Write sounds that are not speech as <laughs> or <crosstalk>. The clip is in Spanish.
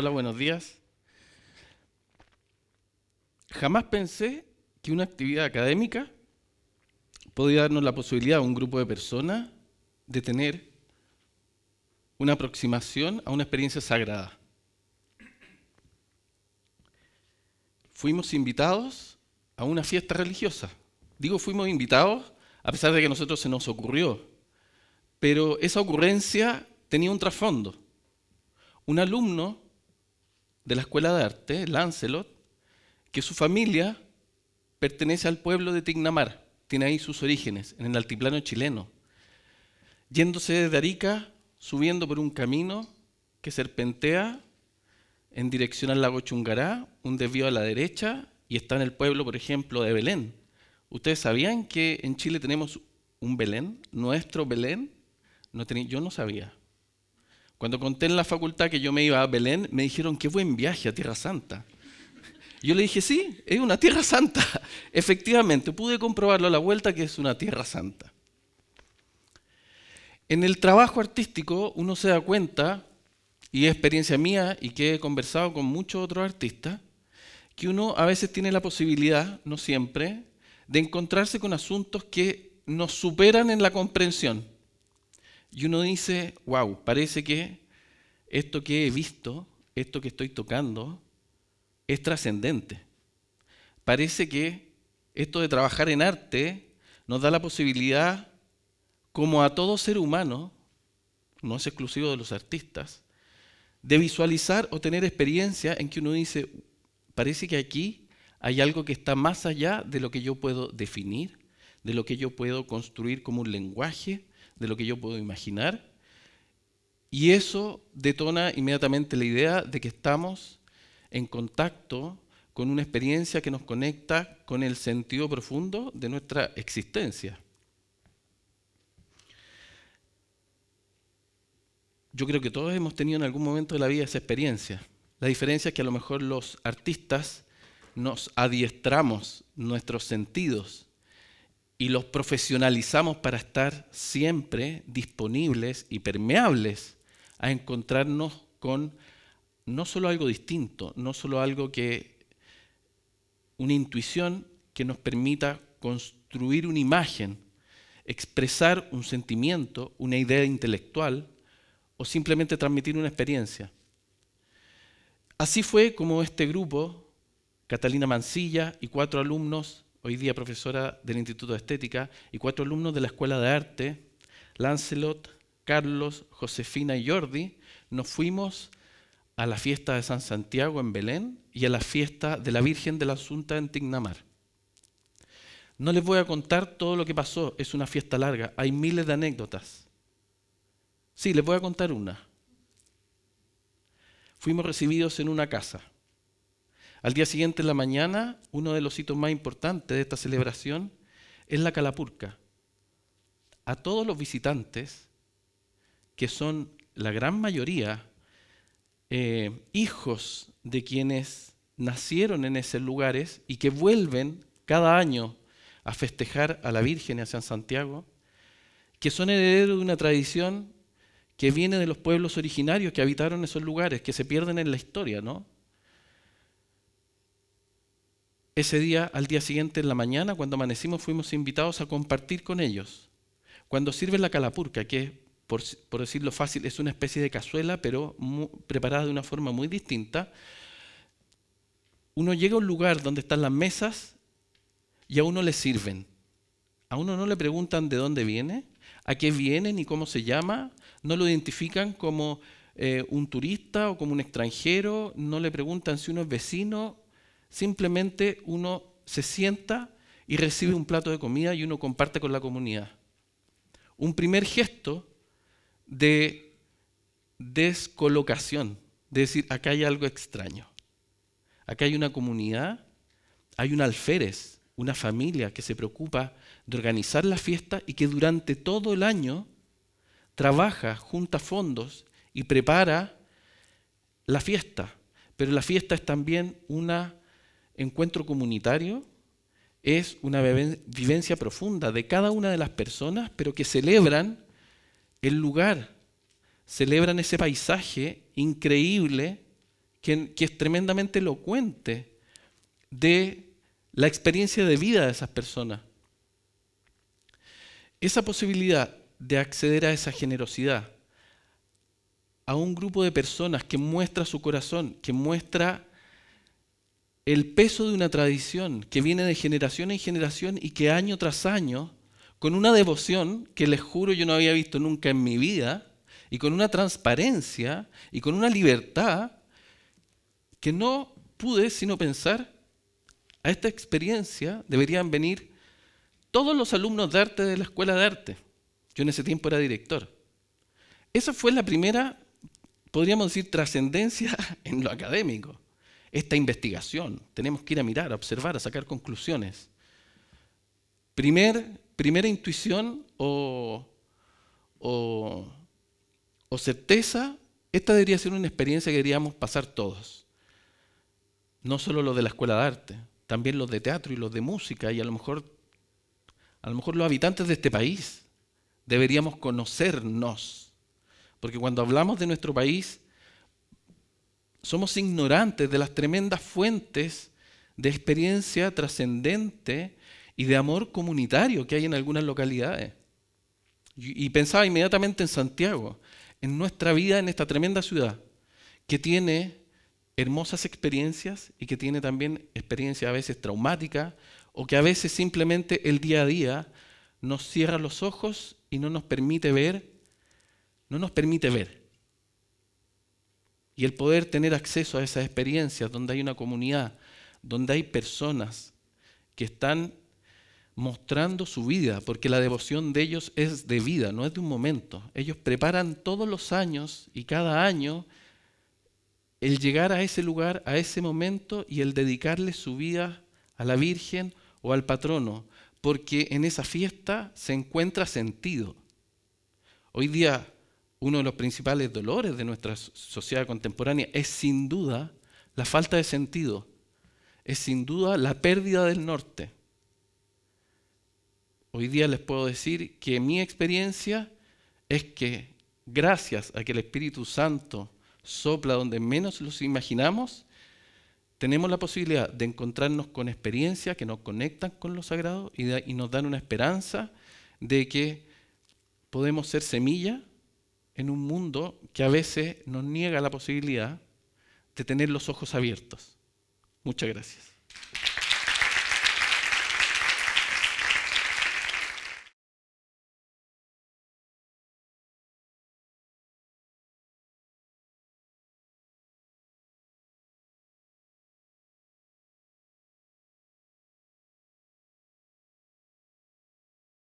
Hola, buenos días. Jamás pensé que una actividad académica podía darnos la posibilidad a un grupo de personas de tener una aproximación a una experiencia sagrada. Fuimos invitados a una fiesta religiosa. Digo, fuimos invitados a pesar de que a nosotros se nos ocurrió, pero esa ocurrencia tenía un trasfondo. Un alumno de la escuela de arte, Lancelot, que su familia pertenece al pueblo de Tignamar, tiene ahí sus orígenes, en el altiplano chileno. Yéndose de Arica, subiendo por un camino que serpentea en dirección al lago Chungará, un desvío a la derecha, y está en el pueblo, por ejemplo, de Belén. ¿Ustedes sabían que en Chile tenemos un Belén? ¿Nuestro Belén? yo no sabía. Cuando conté en la facultad que yo me iba a Belén, me dijeron, qué buen viaje a Tierra Santa. Yo le dije, sí, es una Tierra Santa. <laughs> Efectivamente, pude comprobarlo a la vuelta que es una Tierra Santa. En el trabajo artístico uno se da cuenta, y es experiencia mía y que he conversado con muchos otros artistas, que uno a veces tiene la posibilidad, no siempre, de encontrarse con asuntos que nos superan en la comprensión. Y uno dice, wow, parece que esto que he visto, esto que estoy tocando, es trascendente. Parece que esto de trabajar en arte nos da la posibilidad, como a todo ser humano, no es exclusivo de los artistas, de visualizar o tener experiencia en que uno dice, parece que aquí hay algo que está más allá de lo que yo puedo definir, de lo que yo puedo construir como un lenguaje, de lo que yo puedo imaginar. Y eso detona inmediatamente la idea de que estamos en contacto con una experiencia que nos conecta con el sentido profundo de nuestra existencia. Yo creo que todos hemos tenido en algún momento de la vida esa experiencia. La diferencia es que a lo mejor los artistas nos adiestramos nuestros sentidos y los profesionalizamos para estar siempre disponibles y permeables a encontrarnos con no solo algo distinto, no solo algo que una intuición que nos permita construir una imagen, expresar un sentimiento, una idea intelectual o simplemente transmitir una experiencia. Así fue como este grupo, Catalina Mancilla y cuatro alumnos, hoy día profesora del Instituto de Estética, y cuatro alumnos de la Escuela de Arte, Lancelot, Carlos, Josefina y Jordi, nos fuimos a la fiesta de San Santiago en Belén y a la fiesta de la Virgen de la Asunta en Tignamar. No les voy a contar todo lo que pasó, es una fiesta larga, hay miles de anécdotas. Sí, les voy a contar una. Fuimos recibidos en una casa. Al día siguiente, en la mañana, uno de los hitos más importantes de esta celebración es la calapurca. A todos los visitantes, que son la gran mayoría eh, hijos de quienes nacieron en esos lugares y que vuelven cada año a festejar a la Virgen y a San Santiago, que son herederos de una tradición que viene de los pueblos originarios que habitaron esos lugares, que se pierden en la historia, ¿no? Ese día, al día siguiente en la mañana, cuando amanecimos, fuimos invitados a compartir con ellos. Cuando sirven la calapurca, que por, decirlo fácil, es una especie de cazuela, pero preparada de una forma muy distinta, uno llega a un lugar donde están las mesas y a uno le sirven. A uno no le preguntan de dónde viene, a qué viene ni cómo se llama, no lo identifican como eh, un turista o como un extranjero, no le preguntan si uno es vecino simplemente uno se sienta y recibe un plato de comida y uno comparte con la comunidad. Un primer gesto de descolocación, de decir, acá hay algo extraño. Acá hay una comunidad, hay un alférez, una familia que se preocupa de organizar la fiesta y que durante todo el año trabaja, junta fondos y prepara la fiesta. Pero la fiesta es también una encuentro comunitario es una vivencia profunda de cada una de las personas, pero que celebran el lugar, celebran ese paisaje increíble que, es tremendamente elocuente de la experiencia de vida de esas personas. Esa posibilidad de acceder a esa generosidad, a un grupo de personas que muestra su corazón, que muestra el peso de una tradición que viene de generación en generación y que año tras año, con una devoción que les juro yo no había visto nunca en mi vida, y con una transparencia y con una libertad que no pude sino pensar, a esta experiencia deberían venir todos los alumnos de arte de la escuela de arte. Yo en ese tiempo era director. Esa fue la primera, podríamos decir, trascendencia <laughs> en lo académico esta investigación. Tenemos que ir a mirar, a observar, a sacar conclusiones. Primer, primera intuición o, certeza, esta debería ser una experiencia que deberíamos pasar todos. No solo los de la escuela de arte, también los de teatro y los de música y a lo mejor, a lo mejor los habitantes de este país. Deberíamos conocernos. Porque cuando hablamos de nuestro país, somos ignorantes de las tremendas fuentes de experiencia trascendente y de amor comunitario que hay en algunas localidades. Y pensaba inmediatamente en Santiago, en nuestra vida en esta tremenda ciudad, que tiene hermosas experiencias y que tiene también experiencias a veces traumáticas o que a veces simplemente el día a día nos cierra los ojos y no nos permite ver, no nos permite ver y el poder tener acceso a esas experiencias donde hay una comunidad, donde hay personas que están mostrando su vida, porque la devoción de ellos es de vida, no es de un momento. Ellos preparan todos los años y cada año el llegar a ese lugar, a ese momento y el dedicarle su vida a la Virgen o al patrono, porque en esa fiesta se encuentra sentido. Hoy día uno de los principales dolores de nuestra sociedad contemporánea es sin duda la falta de sentido, es sin duda la pérdida del norte. Hoy día les puedo decir que mi experiencia es que gracias a que el Espíritu Santo sopla donde menos los imaginamos, tenemos la posibilidad de encontrarnos con experiencias que nos conectan con lo sagrado y, y nos dan una esperanza de que podemos ser semilla en un mundo que a veces nos niega la posibilidad de tener los ojos abiertos. Muchas gracias.